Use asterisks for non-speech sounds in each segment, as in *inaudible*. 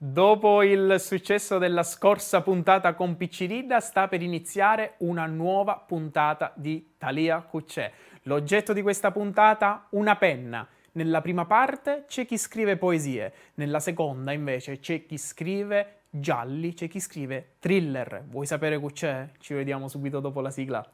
Dopo il successo della scorsa puntata con Picciridda, sta per iniziare una nuova puntata di Thalia Cucce. L'oggetto di questa puntata? Una penna. Nella prima parte c'è chi scrive poesie, nella seconda invece c'è chi scrive gialli, c'è chi scrive thriller. Vuoi sapere Cucce? Ci vediamo subito dopo la sigla.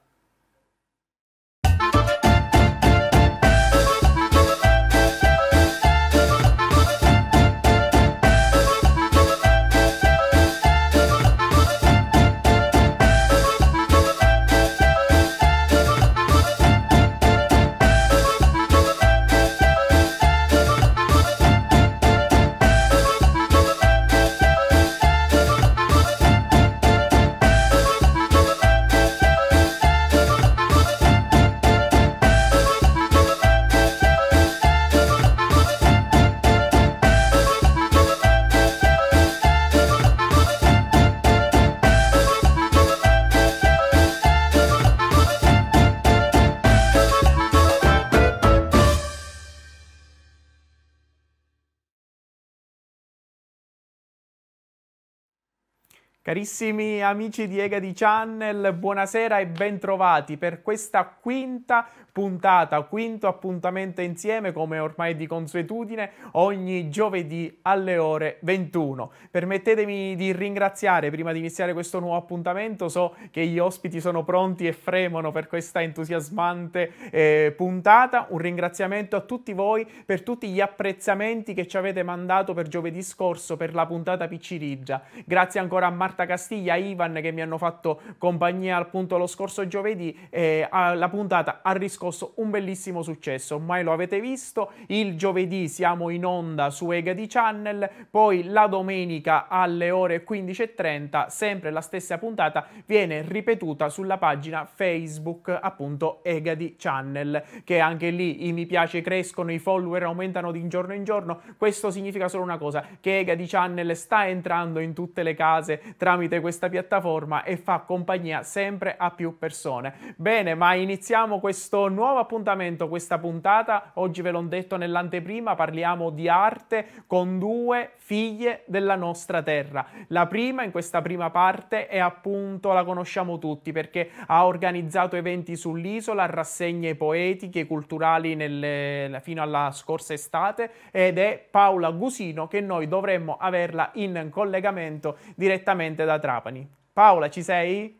Carissimi amici di Egadi Channel, buonasera e bentrovati per questa quinta puntata, quinto appuntamento insieme come ormai di consuetudine ogni giovedì alle ore 21. Permettetemi di ringraziare prima di iniziare questo nuovo appuntamento, so che gli ospiti sono pronti e fremono per questa entusiasmante eh, puntata, un ringraziamento a tutti voi per tutti gli apprezzamenti che ci avete mandato per giovedì scorso per la puntata Picciriggia. Grazie ancora a Marco Marta Castiglia, Ivan che mi hanno fatto compagnia appunto lo scorso giovedì, eh, la puntata ha riscosso un bellissimo successo, ormai lo avete visto, il giovedì siamo in onda su Egadi Channel, poi la domenica alle ore 15.30, sempre la stessa puntata, viene ripetuta sulla pagina Facebook appunto Egadi Channel, che anche lì i mi piace crescono, i follower aumentano di giorno in giorno, questo significa solo una cosa, che Egadi Channel sta entrando in tutte le case, tramite questa piattaforma e fa compagnia sempre a più persone. Bene, ma iniziamo questo nuovo appuntamento, questa puntata. Oggi ve l'ho detto nell'anteprima, parliamo di arte con due figlie della nostra terra. La prima, in questa prima parte, è appunto, la conosciamo tutti perché ha organizzato eventi sull'isola, rassegne poetiche, culturali nelle, fino alla scorsa estate ed è Paola Gusino che noi dovremmo averla in collegamento direttamente direttamente da Trapani. Paola, ci sei?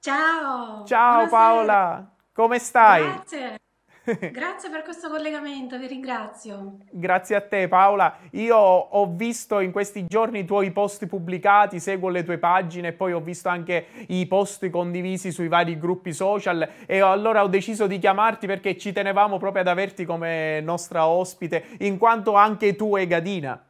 Ciao! Ciao buonasera. Paola, come stai? Grazie. *laughs* Grazie per questo collegamento, vi ringrazio. Grazie a te Paola. Io ho visto in questi giorni i tuoi post pubblicati, seguo le tue pagine e poi ho visto anche i post condivisi sui vari gruppi social e allora ho deciso di chiamarti perché ci tenevamo proprio ad averti come nostra ospite, in quanto anche tu Gadina.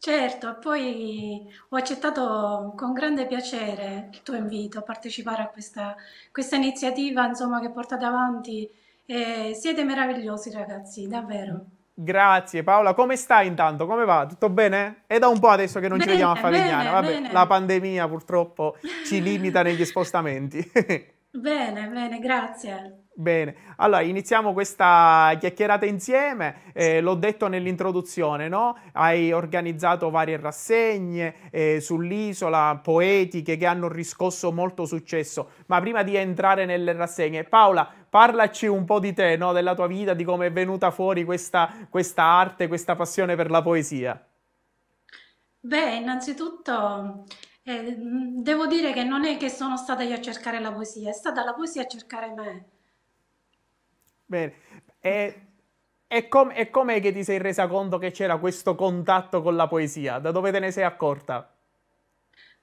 Certo, poi ho accettato con grande piacere il tuo invito a partecipare a questa, questa iniziativa, insomma, che portate avanti. Eh, siete meravigliosi ragazzi, davvero. Grazie Paola, come stai intanto? Come va? Tutto bene? È da un po' adesso che non bene, ci vediamo a Favignana, vabbè, bene. la pandemia purtroppo ci limita negli *laughs* spostamenti. *laughs* bene, bene, grazie. Bene, allora iniziamo questa chiacchierata insieme, eh, l'ho detto nell'introduzione, no? Hai organizzato varie rassegne eh, sull'isola, poetiche che hanno riscosso molto successo, ma prima di entrare nelle rassegne, Paola, parlaci un po' di te, no? della tua vita, di come è venuta fuori questa, questa arte, questa passione per la poesia. Beh, innanzitutto eh, devo dire che non è che sono stata io a cercare la poesia, è stata la poesia a cercare me Bene, e, e, com, e com'è che ti sei resa conto che c'era questo contatto con la poesia? Da dove te ne sei accorta?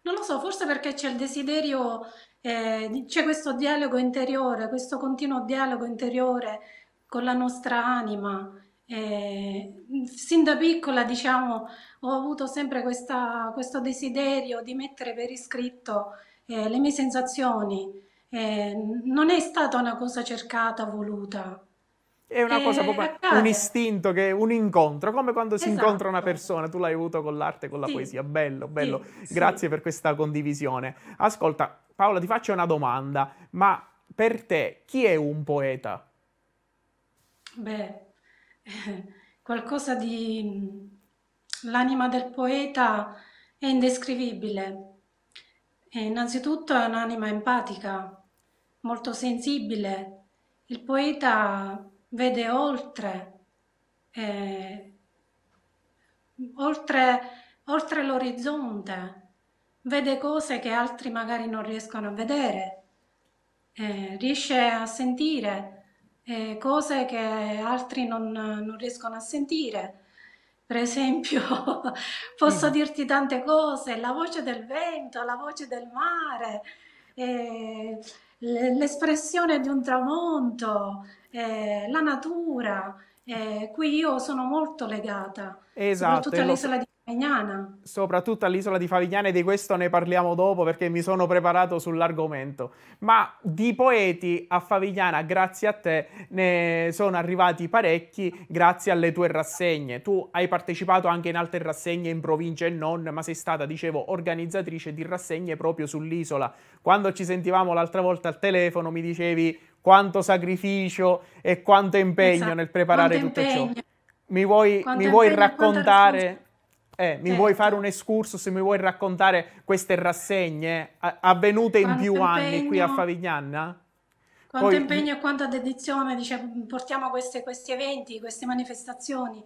Non lo so, forse perché c'è il desiderio, eh, c'è questo dialogo interiore, questo continuo dialogo interiore con la nostra anima. Eh, sin da piccola, diciamo, ho avuto sempre questa, questo desiderio di mettere per iscritto eh, le mie sensazioni, eh, non è stata una cosa cercata, voluta. È una cosa eh, proprio un istinto, che, un incontro, come quando esatto. si incontra una esatto. persona, tu l'hai avuto con l'arte, con la sì. poesia, bello, bello, sì, grazie sì. per questa condivisione. Ascolta, Paola, ti faccio una domanda, ma per te chi è un poeta? Beh, *laughs* qualcosa di... l'anima del poeta è indescrivibile, e eh, innanzitutto è un'anima empatica, molto sensibile. Il poeta vede oltre, eh, oltre, oltre l'orizzonte, vede cose che altri magari non riescono a vedere, eh, riesce a sentire eh, cose che altri non, non riescono a sentire per esempio, *laughs* posso dirti tante cose, la voce del vento, la voce del mare, eh, l'espressione di un tramonto, eh, la natura. Eh, qui io sono molto legata, esatto, soprattutto all'isola so. di Favignana. Soprattutto all'isola di Favignana e di questo ne parliamo dopo perché mi sono preparato sull'argomento. Ma di poeti a Favignana, grazie a te, ne sono arrivati parecchi grazie alle tue rassegne. Tu hai partecipato anche in altre rassegne in provincia e non, ma sei stata, dicevo, organizzatrice di rassegne proprio sull'isola. Quando ci sentivamo l'altra volta al telefono mi dicevi quanto sacrificio e quanto impegno esatto. nel preparare quanto tutto impegno. ciò. Mi vuoi, mi vuoi impegno, raccontare eh, mi certo. vuoi fare un escurso se mi vuoi raccontare queste rassegne avvenute quanto in più impegno, anni qui a Favignana? Quanto Poi, impegno e quanta dedizione, dice, portiamo queste, questi eventi, queste manifestazioni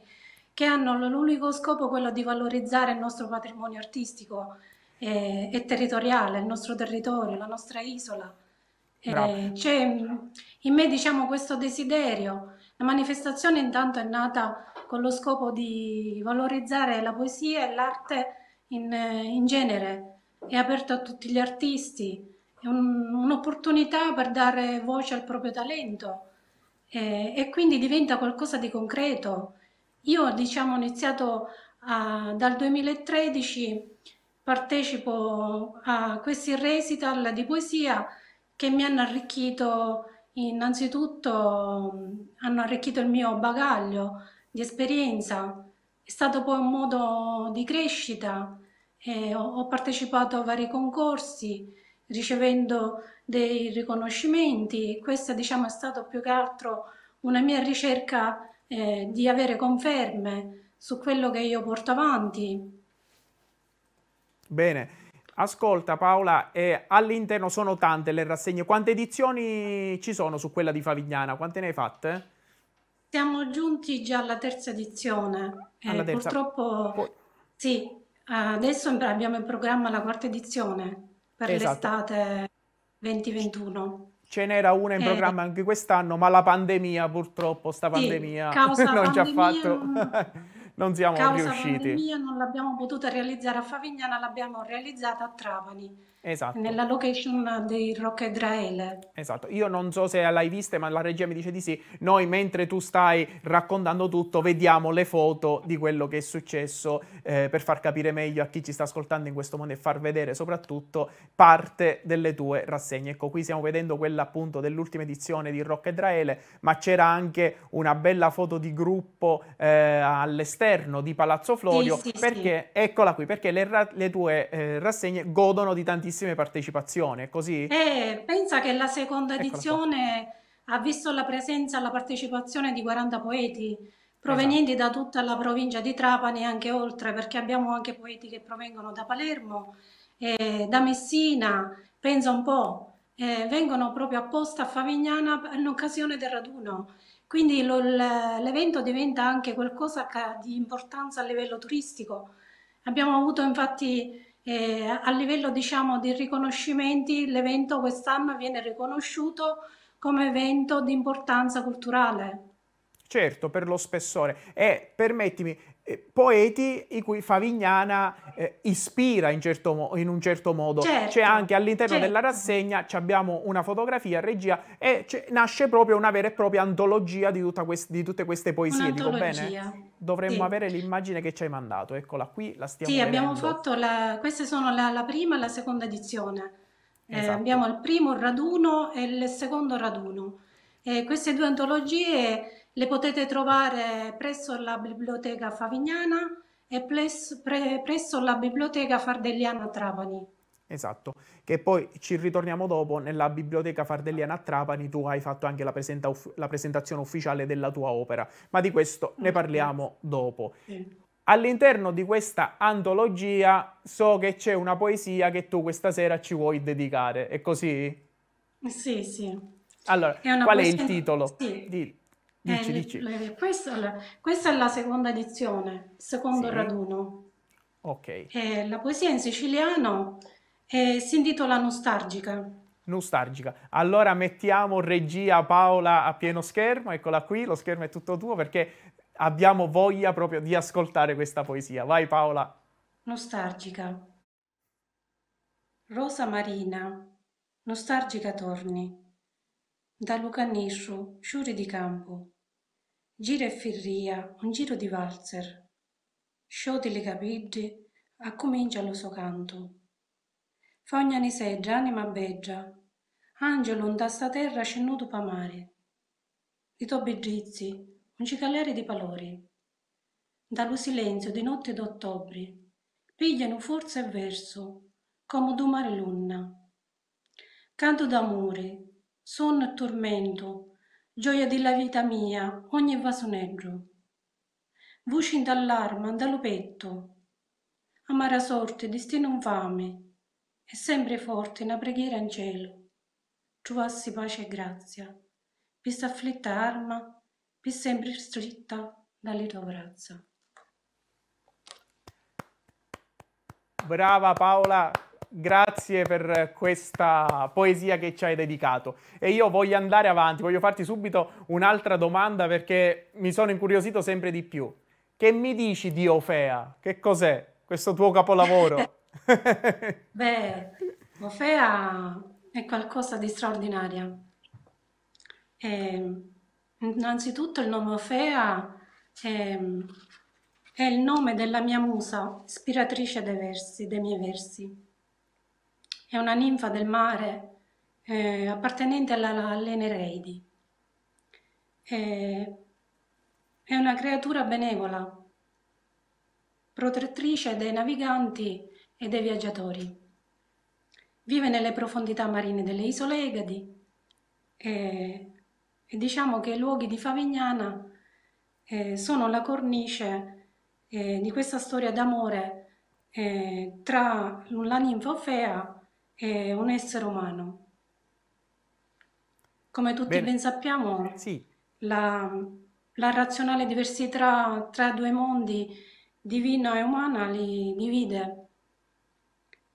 che hanno l'unico scopo quello di valorizzare il nostro patrimonio artistico e, eh, e territoriale, il nostro territorio, la nostra isola. Eh, c'è cioè, in me diciamo questo desiderio. La manifestazione intanto è nata con lo scopo di valorizzare la poesia e l'arte in, in genere, è aperto a tutti gli artisti, è un, un'opportunità per dare voce al proprio talento eh, e quindi diventa qualcosa di concreto. Io diciamo ho iniziato a, dal 2013 partecipo a questi recital di poesia che mi hanno arricchito innanzitutto hanno arricchito il mio bagaglio di esperienza, è stato poi un modo di crescita, eh, ho, partecipato a vari concorsi ricevendo dei riconoscimenti, questa diciamo è stata più che altro una mia ricerca eh, di avere conferme su quello che io porto avanti. Bene, ascolta Paola, eh, all'interno sono tante le rassegne, quante edizioni ci sono su quella di Favignana? Quante ne hai fatte? Siamo giunti già alla terza edizione. Eh, alla terza. Purtroppo, Poi. sì, adesso abbiamo in programma la quarta edizione per esatto. l'estate 2021. Ce n'era una in eh. programma anche quest'anno, ma la pandemia purtroppo, sta pandemia, sì, *laughs* non ci ha fatto... Non... *laughs* non siamo causa riusciti. La pandemia non l'abbiamo potuta realizzare a Favignana, l'abbiamo realizzata a Trapani. Esatto. Nella location dei Rock Draele. Esatto, io non so se l'hai vista, ma la regia mi dice di sì. Noi mentre tu stai raccontando tutto, vediamo le foto di quello che è successo eh, per far capire meglio a chi ci sta ascoltando in questo momento e far vedere soprattutto parte delle tue rassegne. Ecco, qui stiamo vedendo quella appunto dell'ultima edizione di Rock Draele, ma c'era anche una bella foto di gruppo eh, all'esterno di Palazzo Florio, sì, sì, perché, sì. eccola qui, perché le, le tue eh, rassegne godono di tanti tantissime partecipazioni, è così? Eh, pensa che la seconda ecco, edizione ha visto la presenza e la partecipazione di 40 poeti esatto. provenienti esatto. da tutta la provincia di Trapani e anche oltre, perché abbiamo anche poeti che provengono da Palermo, eh, da Messina, pensa un po', eh, vengono proprio apposta a Favignana in occasione del raduno. Quindi lo, l'evento diventa anche qualcosa di importanza a livello turistico. Abbiamo avuto infatti eh, a livello diciamo, di riconoscimenti, l'evento quest'anno viene riconosciuto come evento di importanza culturale. Certo, per lo spessore. E permettimi, eh, poeti in cui Favignana eh, ispira in, certo in, un certo modo. Certo, c'è anche all'interno certo. della rassegna, abbiamo una fotografia, regia, e nasce proprio una vera e propria antologia di, quest di tutte queste poesie, dico bene? Dovremmo sì. avere l'immagine che ci hai mandato, eccola qui, la stiamo Sì, vedendo. abbiamo fatto, la, queste sono la, la, prima e la seconda edizione. Eh, esatto. Eh, abbiamo il primo raduno e il secondo raduno. Eh, queste due antologie le potete trovare presso la Biblioteca Favignana e presso, pre, presso la Biblioteca Fardelliana Trapani. Esatto, che poi ci ritorniamo dopo, nella Biblioteca Fardelliana a Trapani tu hai fatto anche la, presenta, la presentazione ufficiale della tua opera, ma di questo ne parliamo dopo. Sì. All'interno di questa antologia so che c'è una poesia che tu questa sera ci vuoi dedicare, è così? Sì, sì. Allora, qual poesia... è il titolo? Sì. Di... Dici, eh, dici. Questa, questa, è la seconda edizione, secondo sì. raduno. Ok. Eh, la poesia in siciliano eh, si intitola Nostalgica. Nostalgica. Allora mettiamo regia Paola a pieno schermo, eccola qui, lo schermo è tutto tuo perché abbiamo voglia proprio di ascoltare questa poesia. Vai Paola. Nostalgica. Rosa Marina, nostalgica torni da Lucanescio, sciure di campo. Gira e ferria, un giro di valzer. Sciode le capigge, accomincia lo suo canto. Fogna ne seggia, anima beggia, angelo un dasta terra scennuto pamare. I tobe gizzi, un cicalere di palori. Dallo silenzio di notte d'ottobre, pigliano forza e verso, come domare l'unna. Canto d'amore, sonno e tormento, gioia della vita mia, ogni vasoneggio. Voci dall'arma, dallo petto, amara sorte, destino infame, e sempre forte una preghiera in cielo. Trovassi pace e grazia, per afflitta arma, per sempre stritta dalle tue braccia. Brava Paola! grazie per questa poesia che ci hai dedicato. E io voglio andare avanti, voglio farti subito un'altra domanda perché mi sono incuriosito sempre di più. Che mi dici di Ofea? Che cos'è questo tuo capolavoro? *laughs* *laughs* Beh, Ofea è qualcosa di straordinario. E, innanzitutto il nome Ofea è, è il nome della mia musa, ispiratrice dei, versi, dei miei versi. È una ninfa del mare eh, appartenente all'Enereidi. Eh, è una creatura benevola, protettrice dei naviganti e dei viaggiatori. Vive nelle profondità marine delle isole Egadi eh, e, diciamo che i luoghi di Favignana eh, sono la cornice eh, di questa storia d'amore eh, tra la ninfa Ofea è un essere umano. Come tutti Bene. ben sappiamo, sì. la, la, razionale diversità tra due mondi, divina e umana, li divide,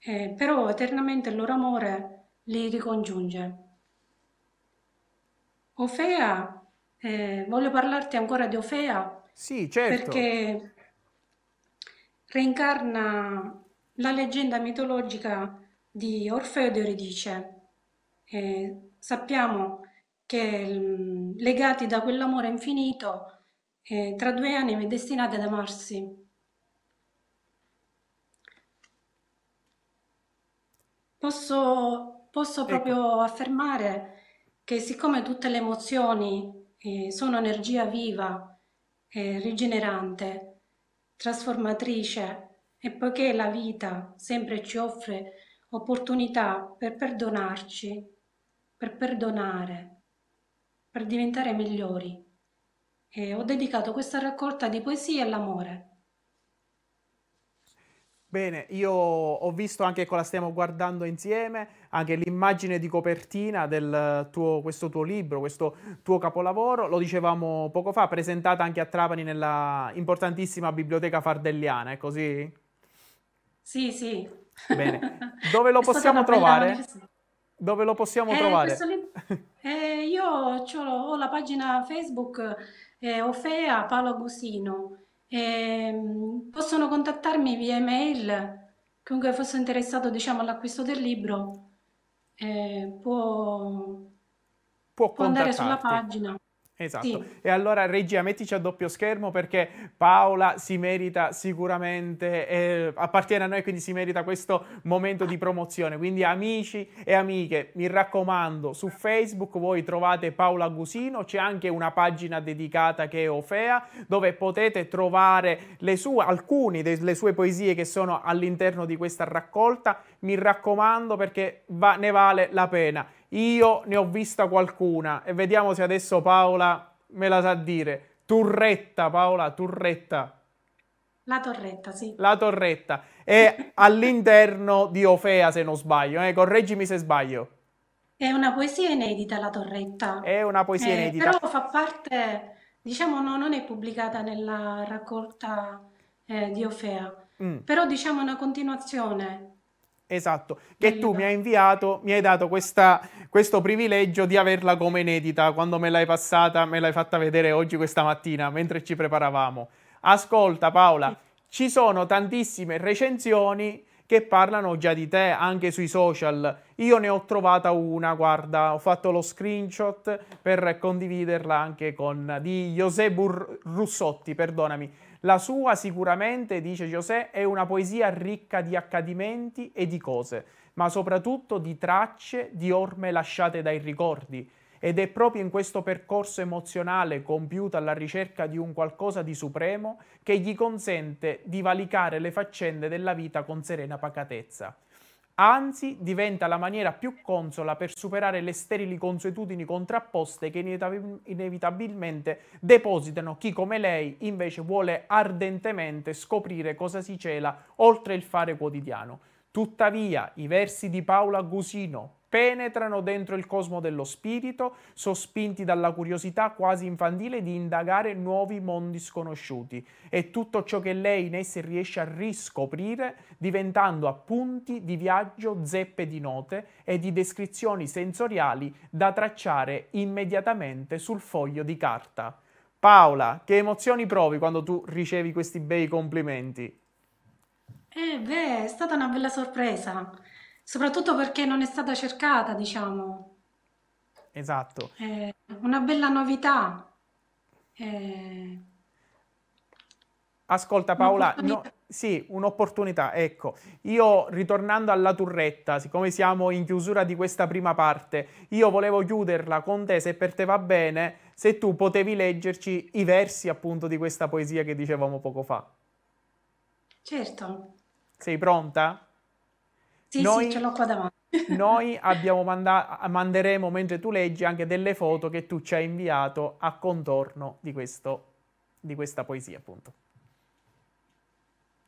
eh, però eternamente il loro amore li ricongiunge. Ofea, eh, voglio parlarti ancora di Ofea, sì, certo. perché reincarna la leggenda mitologica di Orfeo ed Euridice. Eh, sappiamo che mm, legati da quell'amore infinito, eh, tra due anime destinate ad amarsi. Posso, posso ecco. proprio affermare che siccome tutte le emozioni eh, sono energia viva, eh, rigenerante, trasformatrice, e poiché la vita sempre ci offre opportunità per perdonarci, per perdonare, per diventare migliori. E ho dedicato questa raccolta di poesie all'amore. Bene, io ho visto anche, ecco la stiamo guardando insieme, anche l'immagine di copertina del tuo, questo tuo libro, questo tuo capolavoro, lo dicevamo poco fa, presentata anche a Trapani nella importantissima biblioteca fardelliana, è così? Sì, sì, Bene, *laughs* dove lo possiamo trovare? Dove lo possiamo eh, trovare? Lib- *laughs* eh, io ho la pagina Facebook eh, Ofea Paolo Agusino. Ehm, possono contattarmi via email, chiunque fosse interessato diciamo, all'acquisto del libro eh, può, può, può andare sulla pagina. Esatto, sì. e allora regia mettici a doppio schermo perché Paola si merita sicuramente, eh, appartiene a noi quindi si merita questo momento di promozione, quindi amici e amiche mi raccomando su Facebook voi trovate Paola Gusino, c'è anche una pagina dedicata che è Ofea dove potete trovare le sue, alcune delle sue poesie che sono all'interno di questa raccolta mi raccomando perché va, ne vale la pena. Io ne ho vista qualcuna e vediamo se adesso Paola me la sa dire. Turretta, Paola, Turretta. La torretta, sì. La torretta. È all'interno di Ofea, se non sbaglio. Eh? Correggimi se sbaglio. È una poesia inedita, la torretta. È una poesia eh, inedita. Però fa parte, diciamo, no, non è pubblicata nella raccolta eh, di Ofea. Mm. Però diciamo è una continuazione Esatto, che Meglio tu mi hai inviato, mi hai dato questa, questo privilegio di averla come inedita quando me l'hai passata, me l'hai fatta vedere oggi questa mattina mentre ci preparavamo. Ascolta Paola, ci sono tantissime recensioni che parlano già di te anche sui social. Io ne ho trovata una, guarda, ho fatto lo screenshot per condividerla anche con di José Bur- Russotti, perdonami la sua sicuramente, dice José, è una poesia ricca di accadimenti e di cose, ma soprattutto di tracce, di orme lasciate dai ricordi. Ed è proprio in questo percorso emozionale compiuto alla ricerca di un qualcosa di supremo che gli consente di valicare le faccende della vita con serena pacatezza anzi diventa la maniera più consola per superare le sterili consuetudini contrapposte che inevitabilmente depositano chi come lei invece vuole ardentemente scoprire cosa si cela oltre il fare quotidiano. Tuttavia, i versi di Paola Gusino, penetrano dentro il cosmo dello spirito, sospinti dalla curiosità quasi infantile di indagare nuovi mondi sconosciuti e tutto ciò che lei in essi riesce a riscoprire, diventando appunti di viaggio, zeppe di note e di descrizioni sensoriali da tracciare immediatamente sul foglio di carta. Paola, che emozioni provi quando tu ricevi questi bei complimenti? Eh beh, è stata una bella sorpresa. Soprattutto perché non è stata cercata, diciamo. Esatto. Eh, una bella novità. Eh, Ascolta Paola, no, sì, un'opportunità, ecco. Io ritornando alla turretta, siccome siamo in chiusura di questa prima parte, io volevo chiuderla con te, se per te va bene, se tu potevi leggerci i versi appunto di questa poesia che dicevamo poco fa. Certo. Sei pronta? Sì. Sì, noi, sì, ce l'ho qua davanti. *laughs* noi manda- manderemo, mentre tu leggi, anche delle foto che tu ci hai inviato a contorno di, questo, di questa poesia, appunto.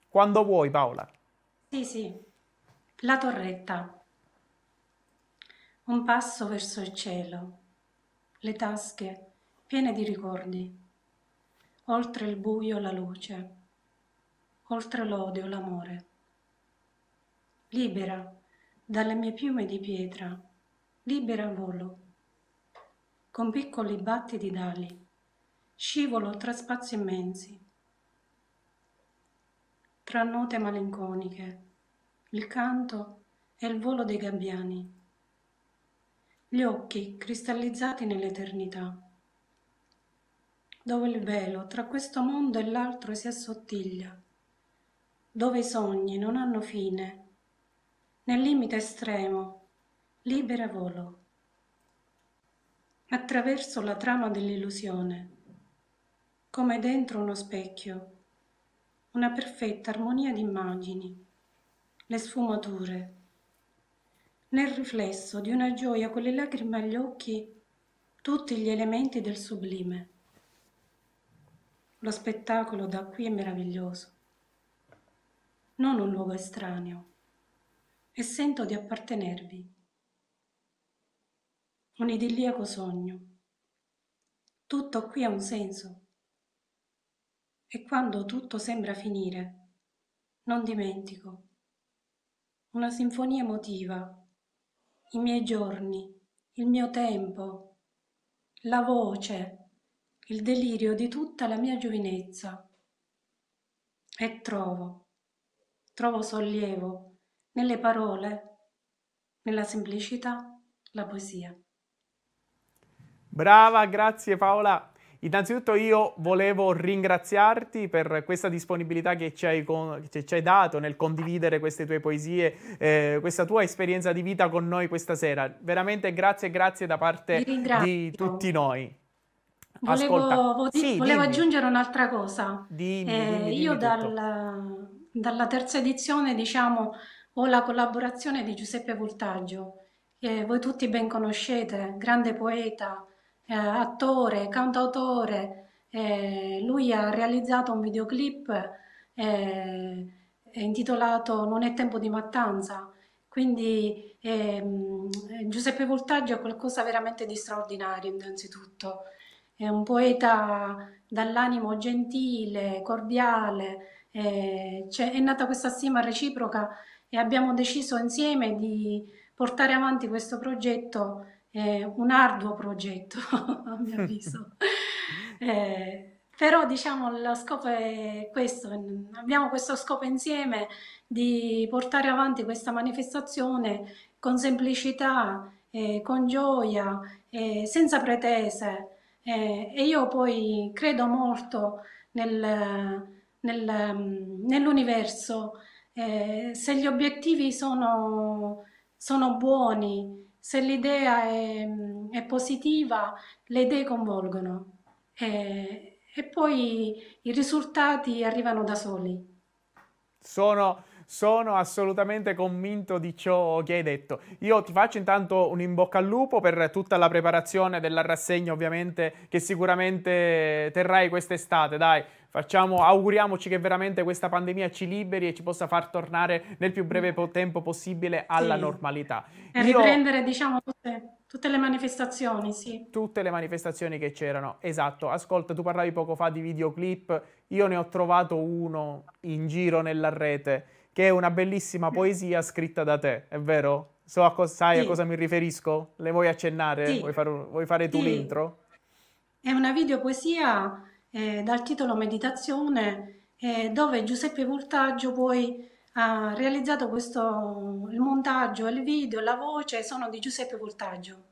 Quando vuoi, Paola. Sì, sì. La torretta. Un passo verso il cielo. Le tasche piene di ricordi. Oltre il buio la luce. Oltre l'odio l'amore libera dalle mie piume di pietra, libera volo. Con piccoli battiti d'ali, scivolo tra spazi immensi. Tra note malinconiche, il canto e il volo dei gabbiani. Gli occhi cristallizzati nell'eternità, dove il velo tra questo mondo e l'altro si assottiglia, dove i sogni non hanno fine nel limite estremo, libera volo, attraverso la trama dell'illusione, come dentro uno specchio, una perfetta armonia di immagini, le sfumature, nel riflesso di una gioia con le lacrime agli occhi, tutti gli elementi del sublime. Lo spettacolo da qui è meraviglioso, non un luogo estraneo e sento di appartenervi. Un idilliaco sogno. Tutto qui ha un senso. E quando tutto sembra finire, non dimentico. Una sinfonia emotiva, i miei giorni, il mio tempo, la voce, il delirio di tutta la mia giovinezza. E trovo, trovo sollievo nelle parole, nella semplicità, la poesia. Brava, grazie Paola. Innanzitutto io volevo ringraziarti per questa disponibilità che ci hai, con, che ci hai dato nel condividere queste tue poesie, eh, questa tua esperienza di vita con noi questa sera. Veramente grazie, grazie da parte di tutti noi. Volevo, vo sì, volevo aggiungere un'altra cosa. Dimmi, eh, dimmi, dimmi, io dal, dalla terza edizione, diciamo, ho la collaborazione di Giuseppe Voltaggio, che voi tutti ben conoscete, grande poeta, eh, attore, cantautore. Eh, lui ha realizzato un videoclip eh, intitolato Non è tempo di mattanza. Quindi ehm, Giuseppe Voltaggio è qualcosa veramente di straordinario innanzitutto. È un poeta dall'animo gentile, cordiale, cioè, è nata questa stima reciproca e abbiamo deciso insieme di portare avanti questo progetto, eh, un arduo progetto *laughs* a mio avviso. *laughs* eh, però diciamo lo scopo è questo, abbiamo questo scopo insieme di portare avanti questa manifestazione con semplicità, eh, con gioia, eh, senza pretese eh, e io poi credo molto nel, nel, mm, nell'universo eh, se gli obiettivi sono, sono buoni, se l'idea è, è, positiva, le idee convolgono eh, e poi i risultati arrivano da soli. Sono sono assolutamente convinto di ciò che hai detto. Io ti faccio intanto un in bocca al lupo per tutta la preparazione della rassegna, ovviamente, che sicuramente terrai quest'estate, dai. Facciamo, auguriamoci che veramente questa pandemia ci liberi e ci possa far tornare nel più breve tempo possibile alla sì. normalità. E riprendere, Io... diciamo, tutte, tutte, le manifestazioni, sì. Tutte le manifestazioni che c'erano, esatto. Ascolta, tu parlavi poco fa di videoclip, io ne ho trovato uno in giro nella rete che è una bellissima poesia scritta da te, è vero? So a co- sai sì. a cosa mi riferisco? Le vuoi accennare? Sì. Vuoi, far, vuoi, fare tu sì. l'intro? È una videopoesia eh, dal titolo Meditazione eh, dove Giuseppe Voltaggio poi ha realizzato questo, il montaggio, il video, la voce sono di Giuseppe Voltaggio.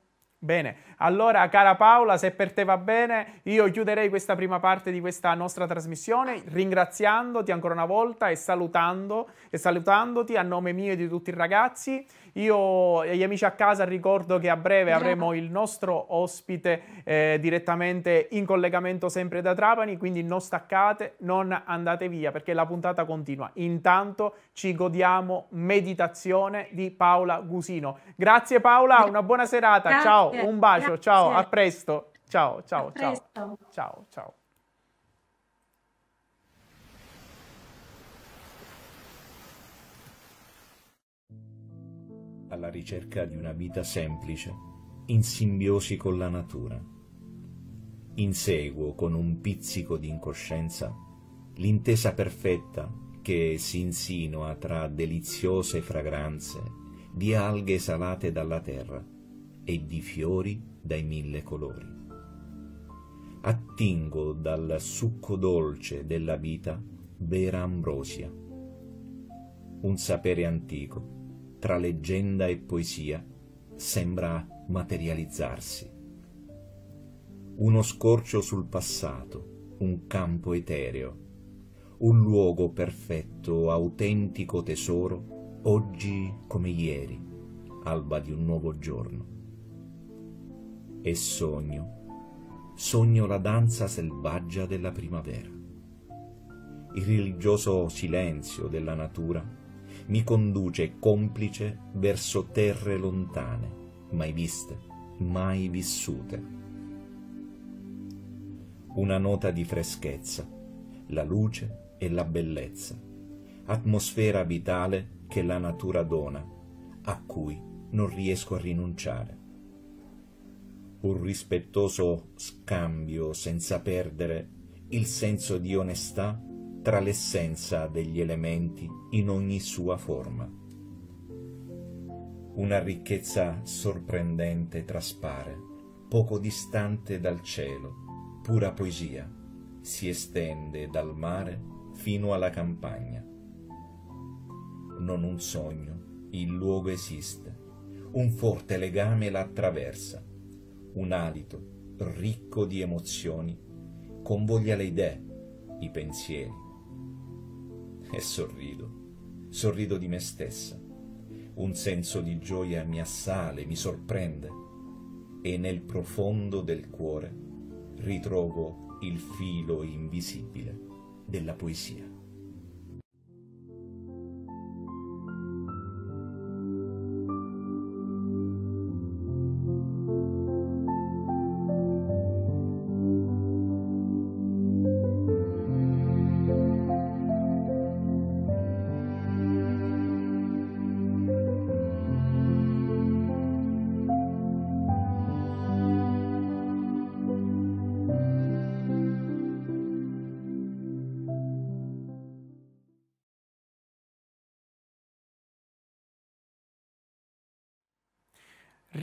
Bene, allora cara Paola, se per te va bene, io chiuderei questa prima parte di questa nostra trasmissione ringraziandoti ancora una volta e, salutando, e salutandoti a nome mio e di tutti i ragazzi. Io e gli amici a casa ricordo che a breve avremo il nostro ospite eh, direttamente in collegamento sempre da Trapani, quindi non staccate, non andate via perché la puntata continua. Intanto ci godiamo meditazione di Paola Gusino. Grazie Paola, una buona serata, ciao. ciao. Grazie. un bacio, ciao, a presto. Ciao, ciao, ciao. Ciao, ciao. ciao. alla ricerca di una vita semplice, in simbiosi con la natura. Inseguo con un pizzico di incoscienza l'intesa perfetta che si insinua tra deliziose fragranze di alghe salate dalla terra e di fiori dai mille colori. Attingo dal succo dolce della vita vera ambrosia. Un sapere antico, tra leggenda e poesia, sembra materializzarsi. Uno scorcio sul passato, un campo etereo, un luogo perfetto, autentico tesoro, oggi come ieri, alba di un nuovo giorno. E sogno, sogno la danza selvaggia della primavera. Il religioso silenzio della natura mi conduce complice verso terre lontane, mai viste, mai vissute. Una nota di freschezza, la luce e la bellezza, atmosfera vitale che la natura dona, a cui non riesco a rinunciare un rispettoso scambio senza perdere il senso di onestà tra l'essenza degli elementi in ogni sua forma. Una ricchezza sorprendente traspare, poco distante dal cielo, pura poesia, si estende dal mare fino alla campagna. Non un sogno, il luogo esiste, un forte legame la un alito ricco di emozioni convoglia le idee, i pensieri. E sorrido, sorrido di me stessa. Un senso di gioia mi assale, mi sorprende e nel profondo del cuore ritrovo il filo invisibile della poesia.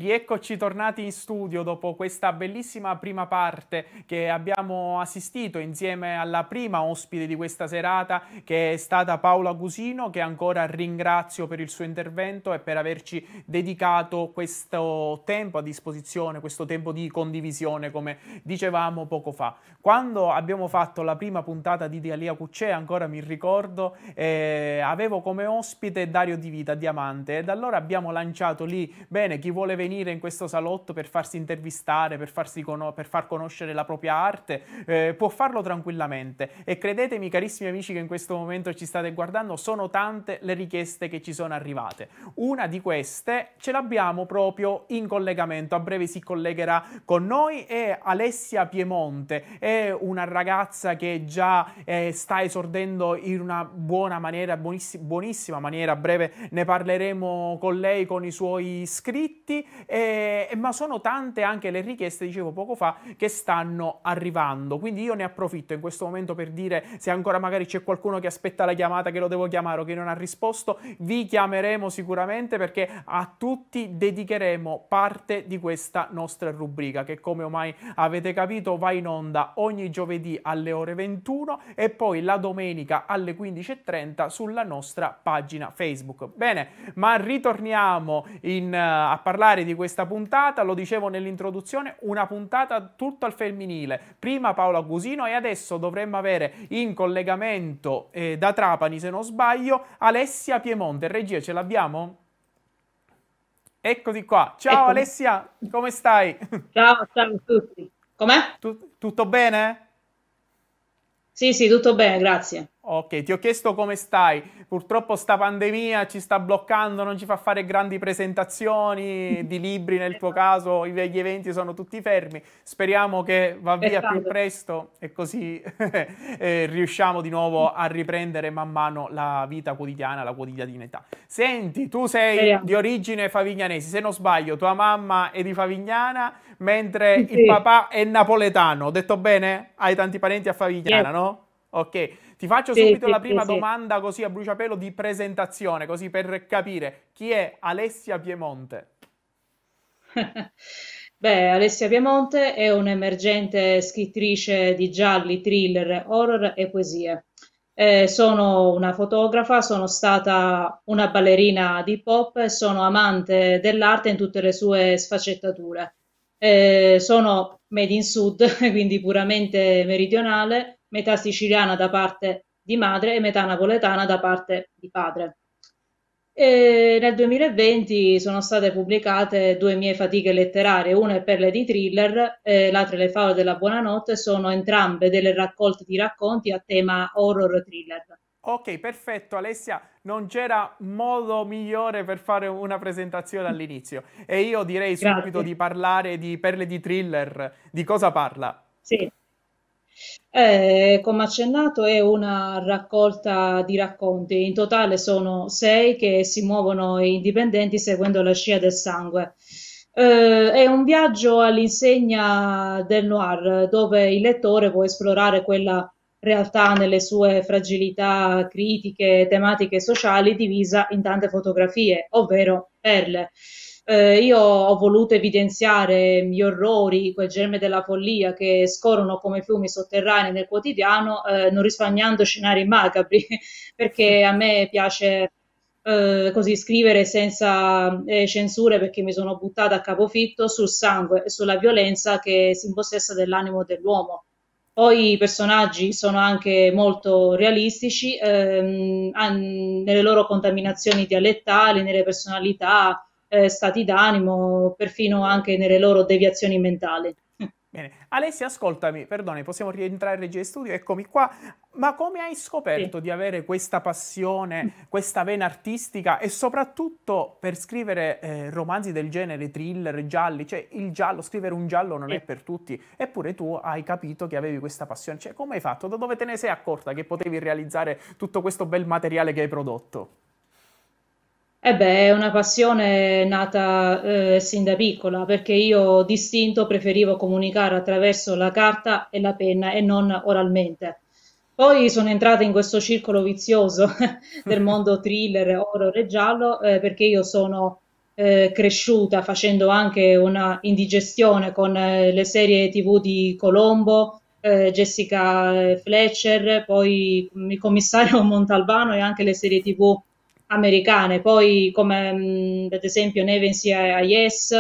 Rieccoci tornati in studio dopo questa bellissima prima parte che abbiamo assistito insieme alla prima ospite di questa serata che è stata Paola Gusino che ancora ringrazio per il suo intervento e per averci dedicato questo tempo a disposizione, questo tempo di condivisione come dicevamo poco fa. Quando abbiamo fatto la prima puntata di Dialia Cucce, ancora mi ricordo, eh, avevo come ospite Dario Di Vita Diamante ed allora abbiamo lanciato lì, bene chi vuole venire venire in questo salotto per farsi intervistare, per, farsi con- per far conoscere la propria arte, eh, può farlo tranquillamente. E credetemi, carissimi amici che in questo momento ci state guardando, sono tante le richieste che ci sono arrivate. Una di queste ce l'abbiamo proprio in collegamento, a breve si collegherà con noi, è Alessia Piemonte, è una ragazza che già eh, sta esordendo in una buona maniera, buoniss- buonissima maniera, a breve ne parleremo con lei, con i suoi iscritti, eh, ma sono tante anche le richieste, dicevo poco fa, che stanno arrivando. Quindi io ne approfitto in questo momento per dire se ancora magari c'è qualcuno che aspetta la chiamata, che lo devo chiamare o che non ha risposto, vi chiameremo sicuramente perché a tutti dedicheremo parte di questa nostra rubrica che come ormai avete capito va in onda ogni giovedì alle ore 21 e poi la domenica alle 15.30 sulla nostra pagina Facebook. Bene, ma ritorniamo in, uh, a parlare di di questa puntata, lo dicevo nell'introduzione, una puntata tutto al femminile. Prima Paola Cusino e adesso dovremmo avere in collegamento eh, da Trapani, se non sbaglio, Alessia Piemonte. Regia, ce l'abbiamo? Eccoti qua. Ciao Eccomi. Alessia, come stai? *laughs* Ciao, ciao a tutti. Com'è? Tu tutto bene? Sì, sì, tutto bene, grazie. Ok, ti ho chiesto come stai. Purtroppo sta pandemia ci sta bloccando, non ci fa fare grandi presentazioni di libri nel tuo caso, i gli eventi sono tutti fermi. Speriamo che va via più esatto. presto e così *laughs* eh, riusciamo di nuovo a riprendere man mano la vita quotidiana, la quotidianità. Senti, tu sei Speriamo. di origine favignanese, se non sbaglio, tua mamma è di Favignana, mentre sì. il papà è napoletano. Ho detto bene? Hai tanti parenti a Favignana, yes. no? Ok, ti faccio sì, subito sì, la prima sì, domanda così a bruciapelo di presentazione, così per capire chi è Alessia Piemonte. *laughs* Beh, Alessia Piemonte è un'emergente scrittrice di gialli, thriller, horror e poesie. Eh, sono una fotografa, sono stata una ballerina di pop e sono amante dell'arte in tutte le sue sfaccettature. Eh, sono made in sud, *laughs* quindi puramente meridionale, metà siciliana da parte di madre e metà napoletana da parte di padre. E nel 2020 sono state pubblicate due mie fatiche letterarie, una è Perle di Thriller e l'altra Le favole della buonanotte, sono entrambe delle raccolte di racconti a tema horror thriller. Ok, perfetto Alessia, non c'era modo migliore per fare una presentazione all'inizio e io direi Grazie. subito di parlare di Perle di Thriller, di cosa parla? Sì. Eh, come accennato è una raccolta di racconti, in totale sono sei che si muovono indipendenti seguendo la scia del sangue. Eh, è un viaggio all'insegna del noir dove il lettore può esplorare quella realtà nelle sue fragilità critiche, tematiche e sociali divisa in tante fotografie, ovvero perle eh, io ho voluto evidenziare gli orrori, quel germe della follia che scorrono come fiumi sotterranei nel quotidiano, eh, non risparmiando scenari macabri, *laughs* perché a me piace eh, così scrivere senza eh, censure perché mi sono buttata a capofitto sul sangue e sulla violenza che si impossessa dell'animo dell'uomo. Poi i personaggi sono anche molto realistici ehm, an- nelle loro contaminazioni dialettali, nelle personalità, eh, stati d'animo, perfino anche nelle loro deviazioni mentali. Bene, Alessia, ascoltami, perdone, possiamo rientrare in regia studio? Eccomi qua. Ma come hai scoperto sì. di avere questa passione, questa vena artistica e soprattutto per scrivere eh, romanzi del genere, thriller, gialli? Cioè, il giallo, scrivere un giallo non sì. è per tutti, eppure tu hai capito che avevi questa passione. Cioè, come hai fatto? Da dove te ne sei accorta che potevi realizzare tutto questo bel materiale che hai prodotto? Eh beh, è una passione nata eh, sin da piccola, perché io distinto preferivo comunicare attraverso la carta e la penna e non oralmente. Poi sono entrata in questo circolo vizioso *laughs* del mondo thriller, horror e giallo, eh, perché io sono eh, cresciuta facendo anche una indigestione con eh, le serie TV di Colombo, eh, Jessica Fletcher, poi il commissario *laughs* Montalbano e anche le serie TV americane, poi come mh, ad esempio Nevency a Yes,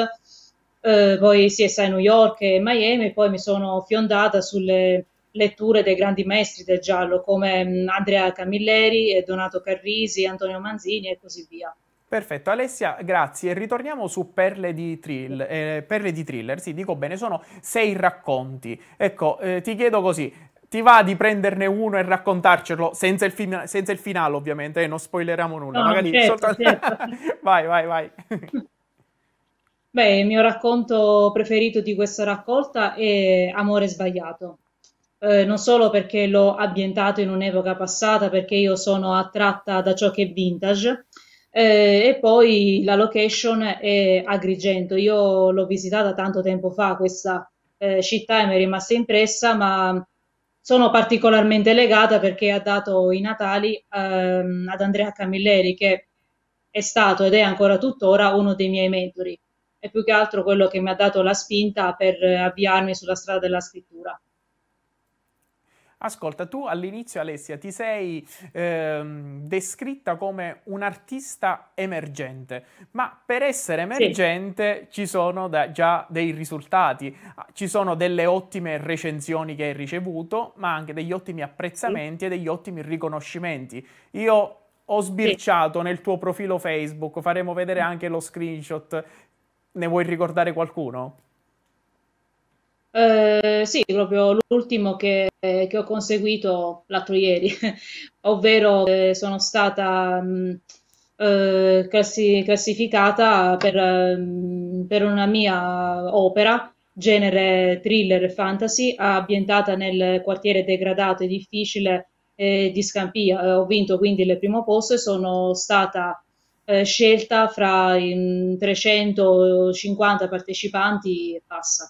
eh, poi CSI New York e Miami, poi mi sono fiondata sulle letture dei grandi maestri del giallo come mh, Andrea Camilleri, Donato Carrisi, Antonio Manzini e così via. Perfetto, Alessia, grazie. Ritorniamo su Perle di, thrill, eh, Perle di Thriller. Sì, dico bene, sono sei racconti. Ecco, eh, ti chiedo così, ti va di prenderne uno e raccontarcelo senza il, fina- senza il finale, ovviamente, eh, non spoileriamo nulla. No, Magari certo, soltanto... certo. *laughs* vai, vai, vai. *laughs* Beh, il mio racconto preferito di questa raccolta è Amore sbagliato. Eh, non solo perché l'ho ambientato in un'epoca passata, perché io sono attratta da ciò che è vintage, eh, e poi la location è Agrigento. Io l'ho visitata tanto tempo fa, questa eh, città e mi è rimasta impressa, ma sono particolarmente legata perché ha dato i Natali ehm, ad Andrea Camilleri, che è stato ed è ancora tuttora uno dei miei mentori. È più che altro quello che mi ha dato la spinta per avviarmi sulla strada della scrittura. Ascolta, tu all'inizio Alessia ti sei ehm, descritta come un artista emergente, ma per essere emergente sì. ci sono da, già dei risultati, ah, ci sono delle ottime recensioni che hai ricevuto, ma anche degli ottimi apprezzamenti sì. e degli ottimi riconoscimenti. Io ho sbirciato sì. nel tuo profilo Facebook, faremo vedere anche lo screenshot, ne vuoi ricordare qualcuno? Eh, sì, proprio l'ultimo che, che, ho conseguito l'altro ieri, *laughs* ovvero eh, sono stata mh, mm, eh, classi- classificata per, mh, mm, per, una mia opera, genere thriller fantasy, ambientata nel quartiere degradato e difficile di Scampia. Eh, ho vinto quindi il primo posto e sono stata eh, scelta fra mm, i 350 partecipanti e passa.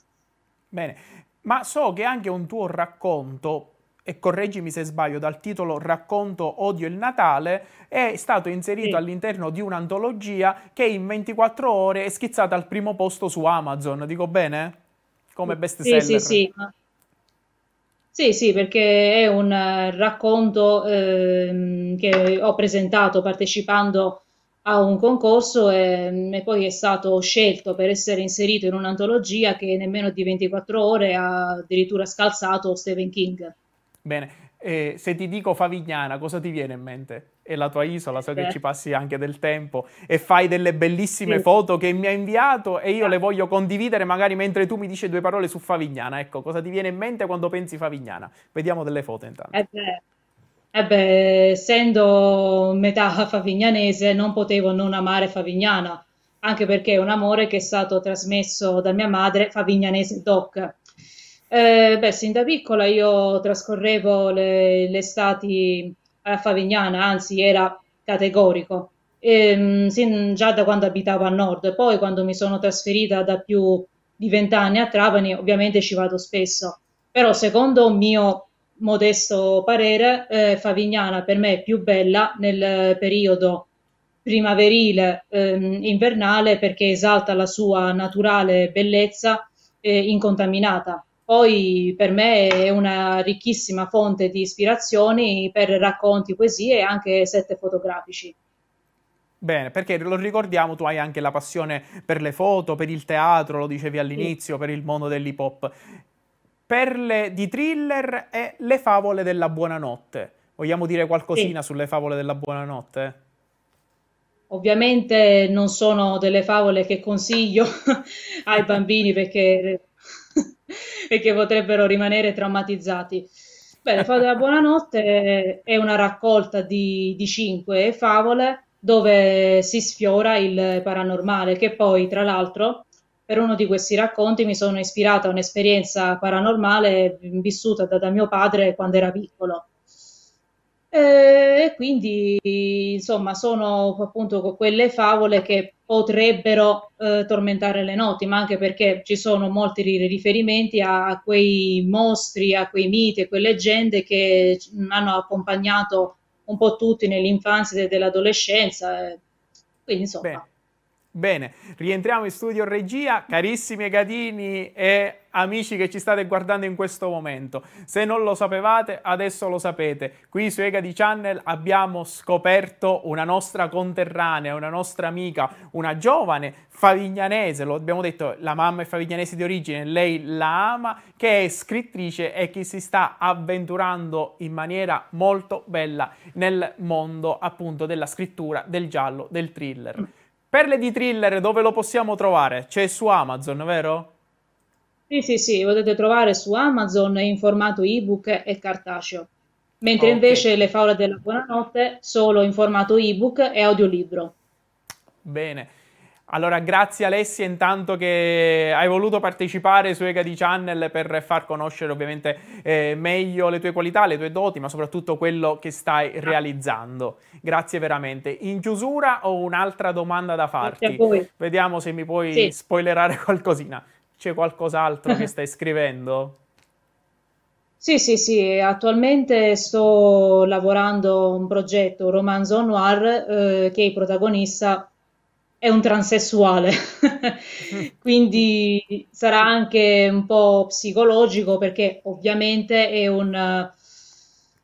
Bene, ma so che anche un tuo racconto, e correggimi se sbaglio, dal titolo Racconto Odio il Natale, è stato inserito sì. all'interno di un'antologia che in 24 ore è schizzata al primo posto su Amazon, dico bene? Come best seller. Sì, sì, sì. Sì, sì, perché è un racconto eh, che ho presentato partecipando a un concorso e, mm, e, poi è stato scelto per essere inserito in un'antologia che nemmeno di 24 ore ha addirittura scalzato Stephen King. Bene, e se ti dico Favignana, cosa ti viene in mente? È la tua isola, so che eh. ci passi anche del tempo e fai delle bellissime sì. foto che mi ha inviato e io eh. le voglio condividere magari mentre tu mi dici due parole su Favignana. Ecco, cosa ti viene in mente quando pensi Favignana? Vediamo delle foto intanto. Eh beh. Eh beh, essendo metà favignanese non potevo non amare Favignana, anche perché è un amore che è stato trasmesso da mia madre, favignanese doc. Eh, beh, sin da piccola io trascorrevo le, le estati a Favignana, anzi era categorico, ehm, sin, già da quando abitavo a nord. Poi quando mi sono trasferita da più di vent'anni a Trapani, ovviamente ci vado spesso. Però secondo un mio modesto parere, eh, Favignana per me è più bella nel periodo primaverile ehm, invernale perché esalta la sua naturale bellezza eh, incontaminata. Poi per me è una ricchissima fonte di ispirazioni per racconti, poesie e anche set fotografici. Bene, perché lo ricordiamo, tu hai anche la passione per le foto, per il teatro, lo dicevi all'inizio, sì. per il mondo dell'hip hop perle di thriller e le favole della buonanotte. Vogliamo dire qualcosina sì. sulle favole della buonanotte? Ovviamente non sono delle favole che consiglio *laughs* ai bambini perché, *laughs* perché potrebbero rimanere traumatizzati. Beh, Le favole della buonanotte è una raccolta di, di cinque favole dove si sfiora il paranormale, che poi, tra l'altro, per uno di questi racconti mi sono ispirata a un'esperienza paranormale vissuta da, da mio padre quando era piccolo. E quindi, insomma, sono appunto quelle favole che potrebbero eh, tormentare le notti, ma anche perché ci sono molti riferimenti a, a quei mostri, a quei miti, a quelle leggende che hanno accompagnato un po' tutti nell'infanzia e nell'adolescenza. Eh. Quindi, insomma. Beh Bene, rientriamo in studio regia, carissimi gatini e amici che ci state guardando in questo momento. Se non lo sapevate, adesso lo sapete. Qui su Egadi Channel abbiamo scoperto una nostra conterranea, una nostra amica, una giovane favignanese, lo abbiamo detto, la mamma è favignanese di origine, lei la ama, che è scrittrice e che si sta avventurando in maniera molto bella nel mondo appunto della scrittura, del giallo, del thriller. Perle di thriller, dove lo possiamo trovare? C'è su Amazon, vero? Sì, sì, sì, potete trovare su Amazon in formato ebook e cartaceo, mentre okay. invece le favole della buonanotte solo in formato ebook e audiolibro. Bene. Allora, grazie Alessia intanto che hai voluto partecipare su Egadi Channel per far conoscere ovviamente eh, meglio le tue qualità, le tue doti, ma soprattutto quello che stai ah. realizzando. Grazie veramente. In chiusura ho un'altra domanda da farti. Vediamo se mi puoi sì. spoilerare qualcosina. C'è qualcos'altro che stai scrivendo? Sì, sì, sì, attualmente sto lavorando un progetto, un romanzo noir, eh, che il protagonista è un transessuale, *laughs* quindi sarà anche un po' psicologico perché ovviamente è un,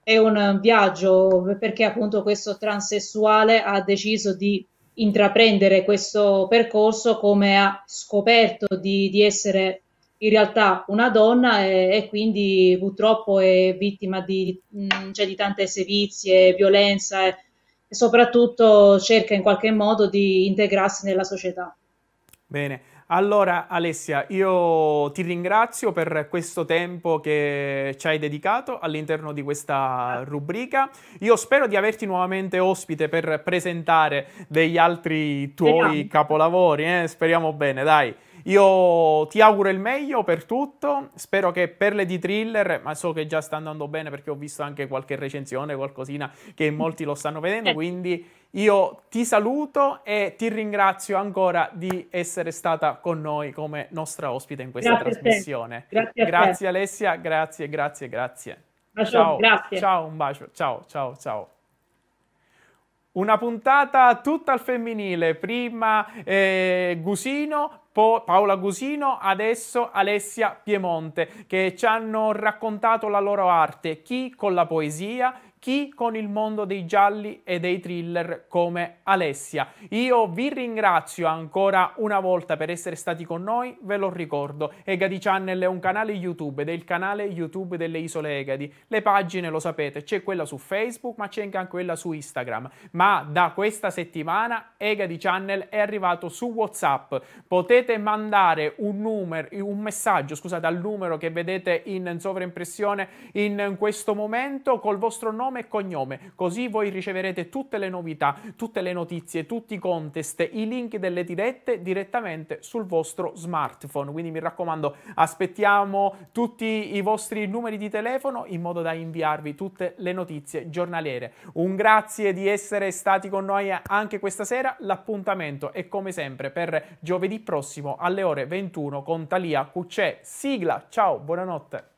è un, viaggio, perché appunto questo transessuale ha deciso di intraprendere questo percorso come ha scoperto di, di essere in realtà una donna e, e quindi purtroppo è vittima di, cioè di tante sevizie, violenza e soprattutto cerca in qualche modo di integrarsi nella società. Bene, allora Alessia, io ti ringrazio per questo tempo che ci hai dedicato all'interno di questa rubrica. Io spero di averti nuovamente ospite per presentare degli altri tuoi Speriamo. capolavori, eh? Speriamo bene, dai. Io ti auguro il meglio per tutto, spero che per le di thriller, ma so che già sta andando bene perché ho visto anche qualche recensione, qualcosina che *laughs* molti lo stanno vedendo, eh. quindi io ti saluto e ti ringrazio ancora di essere stata con noi come nostra ospite in questa grazie trasmissione. Grazie, grazie Alessia, grazie, grazie, grazie. Bacio, ciao, grazie. ciao, un bacio, ciao, ciao, ciao. Una puntata tutta al femminile, prima eh, Gusino, Paola Gusino, adesso Alessia Piemonte, che ci hanno raccontato la loro arte, chi con la poesia, chi con il mondo dei gialli e dei thriller come Alessia. Io vi ringrazio ancora una volta per essere stati con noi, ve lo ricordo, Egadi Channel è un canale YouTube ed è il canale YouTube delle isole Egadi. Le pagine lo sapete, c'è quella su Facebook ma c'è anche quella su Instagram, ma da questa settimana Egadi Channel è arrivato su WhatsApp. Potete mandare un, numero, un messaggio, scusate, al numero che vedete in sovraimpressione in questo momento col vostro nome nome e cognome, così voi riceverete tutte le novità, tutte le notizie, tutti i contest, i link delle dirette direttamente sul vostro smartphone. Quindi mi raccomando, aspettiamo tutti i vostri numeri di telefono in modo da inviarvi tutte le notizie giornaliere. Un grazie di essere stati con noi anche questa sera. L'appuntamento è come sempre per giovedì prossimo alle ore 21 con Talia Cucce. Sigla, ciao, buonanotte.